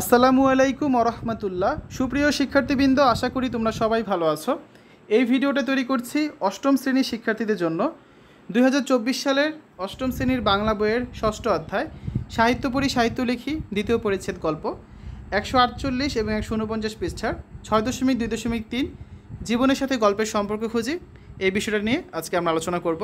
আসসালামু আলাইকুম আরহামতুল্লাহ সুপ্রিয় শিক্ষার্থীবৃন্দ আশা করি তোমরা সবাই ভালো আছো এই ভিডিওটা তৈরি করছি অষ্টম শ্রেণীর শিক্ষার্থীদের জন্য দুই সালের অষ্টম শ্রেণীর বাংলা বইয়ের ষষ্ঠ অধ্যায় সাহিত্য পড়ি সাহিত্য লিখি দ্বিতীয় পরিচ্ছেদ গল্প একশো আটচল্লিশ এবং একশো ঊনপঞ্চাশ পৃষ্ঠার ছয় দশমিক দুই দশমিক তিন জীবনের সাথে গল্পের সম্পর্ক খুঁজি এই বিষয়টা নিয়ে আজকে আমরা আলোচনা করব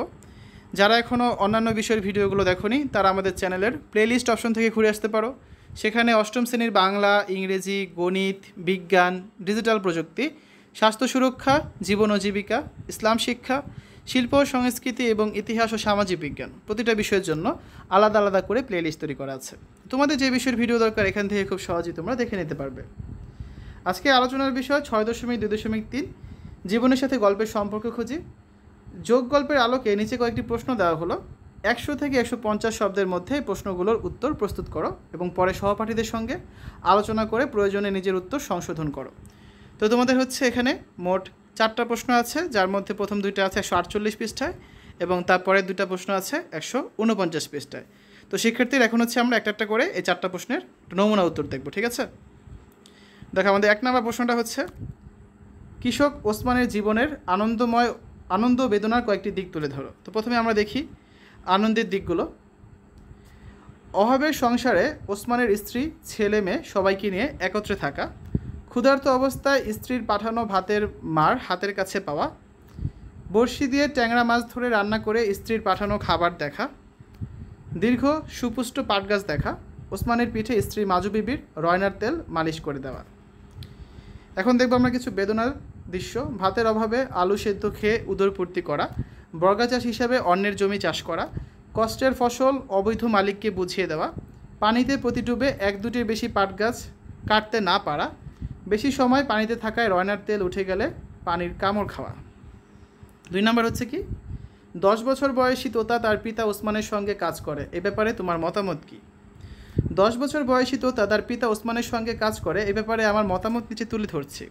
যারা এখনও অন্যান্য বিষয়ের ভিডিওগুলো দেখনি তারা আমাদের চ্যানেলের প্লেলিস্ট অপশন থেকে ঘুরে আসতে পারো সেখানে অষ্টম শ্রেণীর বাংলা ইংরেজি গণিত বিজ্ঞান ডিজিটাল প্রযুক্তি স্বাস্থ্য সুরক্ষা জীবন ও জীবিকা ইসলাম শিক্ষা শিল্প সংস্কৃতি এবং ইতিহাস ও সামাজিক বিজ্ঞান প্রতিটা বিষয়ের জন্য আলাদা আলাদা করে প্লেলিস্ট তৈরি করা আছে তোমাদের যে বিষয়ের ভিডিও দরকার এখান থেকে খুব সহজেই তোমরা দেখে নিতে পারবে আজকে আলোচনার বিষয় ছয় দশমিক দুই দশমিক তিন জীবনের সাথে গল্পের সম্পর্ক খুঁজি যোগ গল্পের আলোকে নিচে কয়েকটি প্রশ্ন দেওয়া হলো একশো থেকে একশো পঞ্চাশ শব্দের মধ্যে প্রশ্নগুলোর উত্তর প্রস্তুত করো এবং পরে সহপাঠীদের সঙ্গে আলোচনা করে প্রয়োজনে নিজের উত্তর সংশোধন করো তো তোমাদের হচ্ছে এখানে মোট চারটা প্রশ্ন আছে যার মধ্যে প্রথম দুইটা আছে একশো আটচল্লিশ পৃষ্ঠায় এবং তারপরে দুইটা প্রশ্ন আছে একশো উনপঞ্চাশ পৃষ্ঠায় তো শিক্ষার্থীর এখন হচ্ছে আমরা একটা একটা করে এই চারটা প্রশ্নের নমুনা উত্তর দেখব ঠিক আছে দেখো আমাদের এক নম্বর প্রশ্নটা হচ্ছে কৃষক ওসমানের জীবনের আনন্দময় আনন্দ বেদনার কয়েকটি দিক তুলে ধরো তো প্রথমে আমরা দেখি আনন্দের দিকগুলো অভাবের সংসারে ওসমানের স্ত্রী ছেলে মেয়ে সবাইকে নিয়ে একত্রে থাকা ক্ষুধার্ত অবস্থায় স্ত্রীর পাঠানো ভাতের মার হাতের কাছে পাওয়া বড়শি দিয়ে ট্যাংরা মাছ ধরে রান্না করে স্ত্রীর পাঠানো খাবার দেখা দীর্ঘ সুপুষ্ট পাটগাছ দেখা ওসমানের পিঠে স্ত্রী মাজু বিবির রয়নার তেল মালিশ করে দেওয়া এখন দেখবো আমরা কিছু বেদনার দৃশ্য ভাতের অভাবে আলু সেদ্ধ খেয়ে উদরপূর্তি করা বর্গা চাষ হিসাবে অন্যের জমি চাষ করা কষ্টের ফসল অবৈধ মালিককে বুঝিয়ে দেওয়া পানিতে প্রতি ডুবে এক দুটির বেশি পাট গাছ কাটতে না পারা বেশি সময় পানিতে থাকায় রয়নার তেল উঠে গেলে পানির কামড় খাওয়া দুই নম্বর হচ্ছে কি দশ বছর বয়সী তোতা তার পিতা ওসমানের সঙ্গে কাজ করে এ ব্যাপারে তোমার মতামত কি দশ বছর বয়সী তোতা তার পিতা ওসমানের সঙ্গে কাজ করে এ ব্যাপারে আমার মতামত নিচে তুলে ধরছি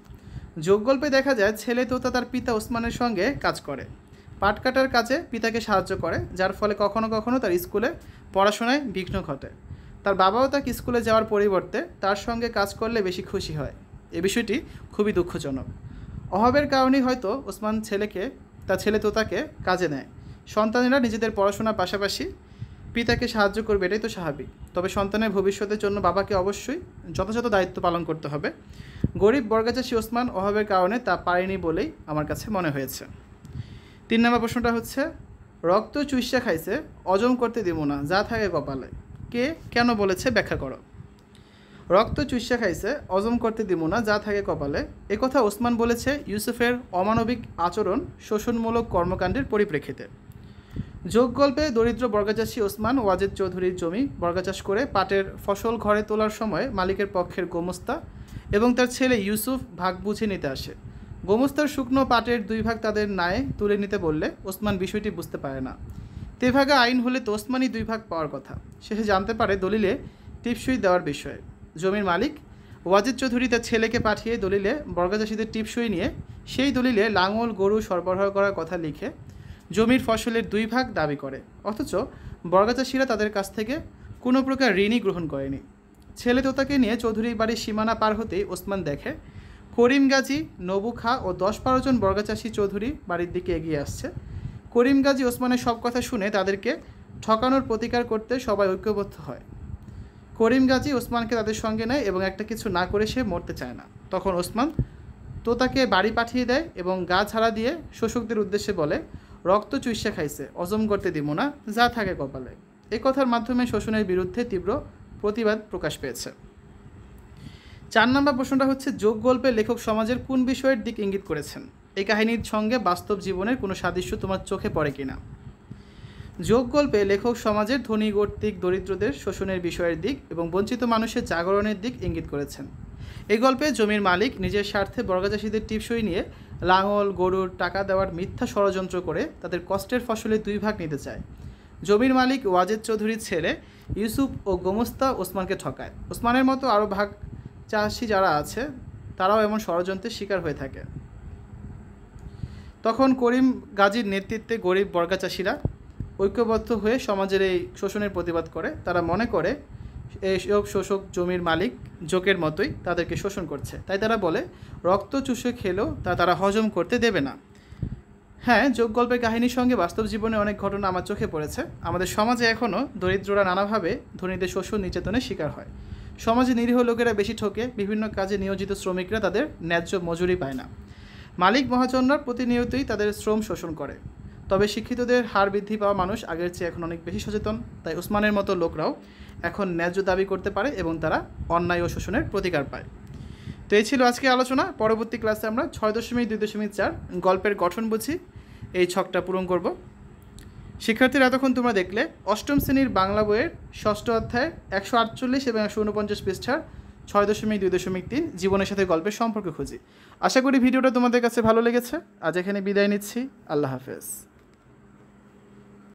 গল্পে দেখা যায় ছেলে তোতা তার পিতা ওসমানের সঙ্গে কাজ করে পাট কাটার কাজে পিতাকে সাহায্য করে যার ফলে কখনো কখনো তার স্কুলে পড়াশোনায় বিঘ্ন ঘটে তার বাবাও তাকে স্কুলে যাওয়ার পরিবর্তে তার সঙ্গে কাজ করলে বেশি খুশি হয় এ বিষয়টি খুবই দুঃখজনক অভাবের কারণেই হয়তো ওসমান ছেলেকে তার ছেলে তোতাকে কাজে নেয় সন্তানেরা নিজেদের পড়াশোনার পাশাপাশি পিতাকে সাহায্য করবে এটাই তো স্বাভাবিক তবে সন্তানের ভবিষ্যতের জন্য বাবাকে অবশ্যই যথাযথ দায়িত্ব পালন করতে হবে গরিব বর্গাচাষী ওসমান অভাবের কারণে তা পারেনি বলেই আমার কাছে মনে হয়েছে তিন নম্বর প্রশ্নটা হচ্ছে রক্ত চুইসা খাইছে অজম করতে দিব না যা থাকে কপালে কে কেন বলেছে ব্যাখ্যা করো রক্ত চুইসা খাইছে অজম করতে দিব না যা থাকে কপালে একথা ওসমান বলেছে ইউসুফের অমানবিক আচরণ শোষণমূলক কর্মকাণ্ডের পরিপ্রেক্ষিতে যোগ গল্পে দরিদ্র বর্গাচাষী ওসমান ওয়াজেদ চৌধুরীর জমি বর্গাচাষ করে পাটের ফসল ঘরে তোলার সময় মালিকের পক্ষের গোমস্তা এবং তার ছেলে ইউসুফ ভাগ বুঝে নিতে আসে গোমস্তার শুকনো পাটের দুই ভাগ তাদের নায়ে তুলে নিতে বললে ওসমান বিষয়টি বুঝতে পারে না তেভাগা আইন হলে তো ওসমানই দুই ভাগ পাওয়ার কথা শেষে জানতে পারে দলিলে টিপসই দেওয়ার বিষয়ে জমির মালিক ওয়াজিদ চৌধুরী তার ছেলেকে পাঠিয়ে দলিলে বর্গাচাষীদের টিপসই নিয়ে সেই দলিলে লাঙল গরু সরবরাহ করার কথা লিখে জমির ফসলের দুই ভাগ দাবি করে অথচ বর্গাচাষীরা তাদের কাছ থেকে কোনো প্রকার ঋণই গ্রহণ করেনি ছেলে তোতাকে নিয়ে চৌধুরী বাড়ির সীমানা পার হতেই ওসমান দেখে করিম গাজী নবু খা ও দশ বারো জন বর্গাচাষী চৌধুরী বাড়ির দিকে এগিয়ে আসছে করিম গাজী ওসমানের সব কথা শুনে তাদেরকে ঠকানোর প্রতিকার করতে সবাই ঐক্যবদ্ধ হয় করিম গাজী ওসমানকে তাদের সঙ্গে নেয় এবং একটা কিছু না করে সে মরতে চায় না তখন ওসমান তোতাকে বাড়ি পাঠিয়ে দেয় এবং গা ছাড়া দিয়ে শোষকদের উদ্দেশ্যে বলে রক্ত চুইসা খাইছে অজম করতে দিব না যা থাকে কপালে এ কথার মাধ্যমে শোষণের বিরুদ্ধে তীব্র প্রতিবাদ প্রকাশ পেয়েছে চার নম্বর প্রশ্নটা হচ্ছে যোগ গল্পে লেখক সমাজের কোন বিষয়ের দিক ইঙ্গিত করেছেন এই কাহিনীর সঙ্গে বাস্তব জীবনের কোনো সাদৃশ্য তোমার চোখে পড়ে কিনা যোগ গল্পে লেখক সমাজের ধনী কর্তৃক দরিদ্রদের শোষণের বিষয়ের দিক এবং বঞ্চিত মানুষের জাগরণের দিক ইঙ্গিত করেছেন এই গল্পে জমির মালিক নিজের স্বার্থে বর্গাচাষীদের টিপসই নিয়ে লাঙল গরুর টাকা দেওয়ার মিথ্যা ষড়যন্ত্র করে তাদের কষ্টের ফসলে দুই ভাগ নিতে চায় জমির মালিক ওয়াজেদ চৌধুরীর ছেলে ইউসুফ ও গোমস্তা ওসমানকে ঠকায় ওসমানের মতো আরও ভাগ চাষি যারা আছে তারাও এমন ষড়যন্ত্রের শিকার হয়ে থাকে তখন করিম গাজীর নেতৃত্বে গরিব বর্গা চাষিরা ঐক্যবদ্ধ হয়ে সমাজের এই শোষণের প্রতিবাদ করে তারা মনে করে এইসব শোষক জমির মালিক জোকের মতোই তাদেরকে শোষণ করছে তাই তারা বলে রক্ত চুষে খেলেও তা তারা হজম করতে দেবে না হ্যাঁ যোগ গল্পের কাহিনীর সঙ্গে বাস্তব জীবনে অনেক ঘটনা আমার চোখে পড়েছে আমাদের সমাজে এখনও দরিদ্ররা নানাভাবে ধনীদের শোষণ নির্যাতনের শিকার হয় সমাজে নিরীহ লোকেরা বেশি ঠকে বিভিন্ন কাজে নিয়োজিত শ্রমিকরা তাদের ন্যায্য মজুরি পায় না মালিক মহাজনরা প্রতিনিয়তই তাদের শ্রম শোষণ করে তবে শিক্ষিতদের হার বৃদ্ধি পাওয়া মানুষ আগের চেয়ে এখন অনেক বেশি সচেতন তাই উসমানের মতো লোকরাও এখন ন্যায্য দাবি করতে পারে এবং তারা অন্যায় ও শোষণের প্রতিকার পায় তো এই ছিল আজকে আলোচনা পরবর্তী ক্লাসে আমরা ছয় দশমিক দুই দশমিক চার গল্পের গঠন বুঝি এই ছকটা পূরণ করব শিক্ষার্থীরা এতক্ষণ তোমরা দেখলে অষ্টম শ্রেণীর বাংলা বইয়ের ষষ্ঠ অধ্যায় একশো আটচল্লিশ এবং একশো উনপঞ্চাশ পৃষ্ঠার ছয় দশমিক দুই দশমিক তিন জীবনের সাথে গল্পের সম্পর্ক খুঁজি আশা করি ভিডিওটা তোমাদের কাছে ভালো লেগেছে আজ এখানে বিদায় নিচ্ছি আল্লাহ হাফেজ